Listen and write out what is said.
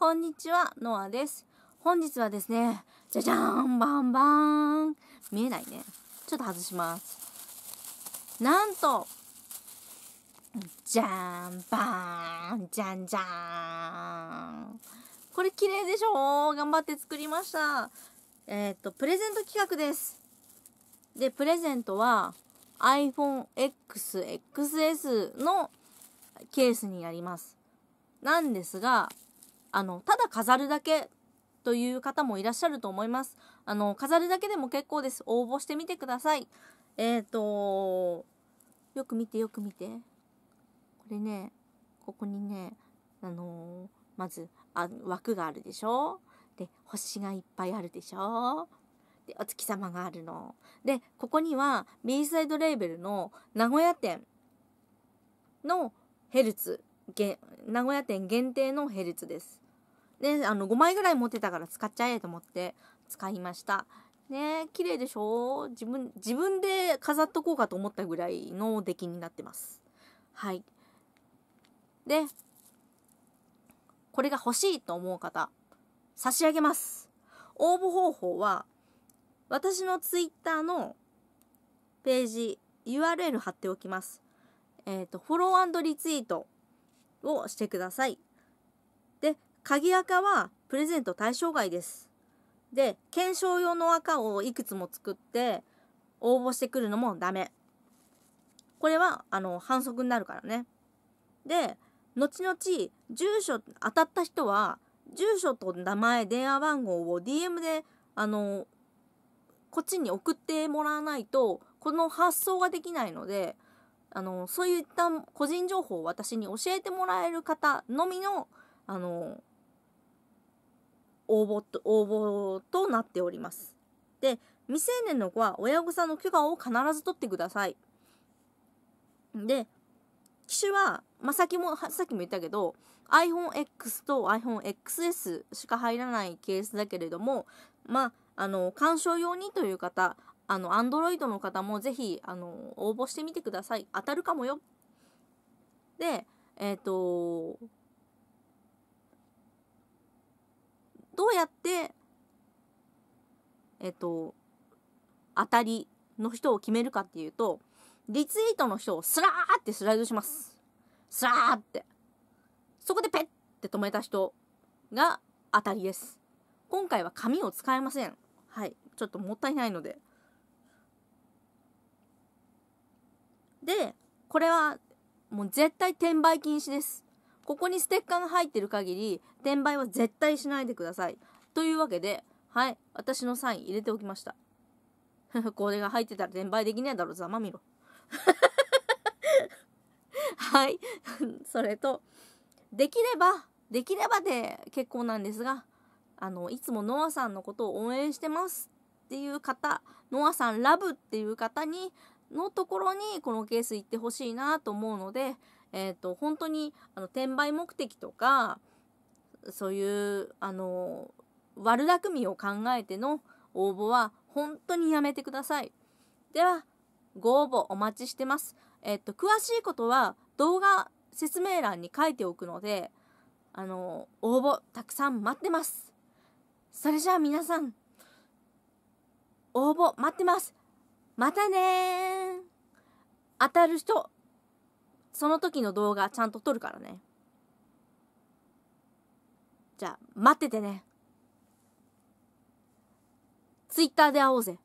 こんにちは、ノアです。本日はですね、じゃじゃーん、バンバーン。見えないね。ちょっと外します。なんと、じゃん、バーン、じゃんじゃーん。これ綺麗でしょ頑張って作りました。えっ、と、プレゼント企画です。で、プレゼントは iPhone XXS のケースになります。なんですが、あのただ飾るだけという方もいらっしゃると思いますあの飾るだけでも結構です応募してみてくださいえっ、ー、とよく見てよく見てこれねここにねあのー、まずあ枠があるでしょで星がいっぱいあるでしょでお月様があるのでここには B サイドレーベルの名古屋店のヘルツ名古屋店限定のヘルツです。で、あの、5枚ぐらい持ってたから使っちゃえと思って使いました。ね綺麗でしょ自分、自分で飾っとこうかと思ったぐらいの出来になってます。はい。で、これが欲しいと思う方、差し上げます。応募方法は、私のツイッターのページ、URL 貼っておきます。えっ、ー、と、フォローリツイートをしてください。で、鍵垢はプレゼント対象外です。で、検証用の赤をいくつも作って応募してくるのもダメ。これはあの反則になるからね。で、後々住所当たった人は住所と名前電話番号を DM であのこっちに送ってもらわないとこの発送ができないのであのそういった個人情報を私に教えてもらえる方のみのあの応募と応募となっております。で未成年の子は親御さんの許可を必ず取ってください。で機種は、まあ、先もさっきも言ったけど iPhoneX と iPhoneXS しか入らないケースだけれどもまああの鑑賞用にという方あの、アンドロイドの方もぜひ、あの、応募してみてください。当たるかもよ。で、えっ、ー、と、どうやって、えっ、ー、と、当たりの人を決めるかっていうと、リツイートの人をスラーってスライドします。スラーって。そこでペッって止めた人が当たりです。今回は紙を使えません。はい。ちょっともったいないので。でこれはもう絶対転売禁止ですここにステッカーが入ってる限り転売は絶対しないでくださいというわけではい私のサイン入れておきました これが入ってたら転売できないだろざまみろ はい それとできればできればで結構なんですがあのいつもノアさんのことを応援してますっていう方ノアさんラブっていう方にのところにこのケース行ってほしいなと思うので、えーと、本当にあの転売目的とかそういうあの悪巧みを考えての応募は本当にやめてください。ではご応募お待ちしてます。えっ、ー、と詳しいことは動画説明欄に書いておくのであの応募たくさん待ってます。それじゃあ皆さん応募待ってます。またね当たる人、その時の動画ちゃんと撮るからね。じゃあ、待っててね。ツイッターで会おうぜ。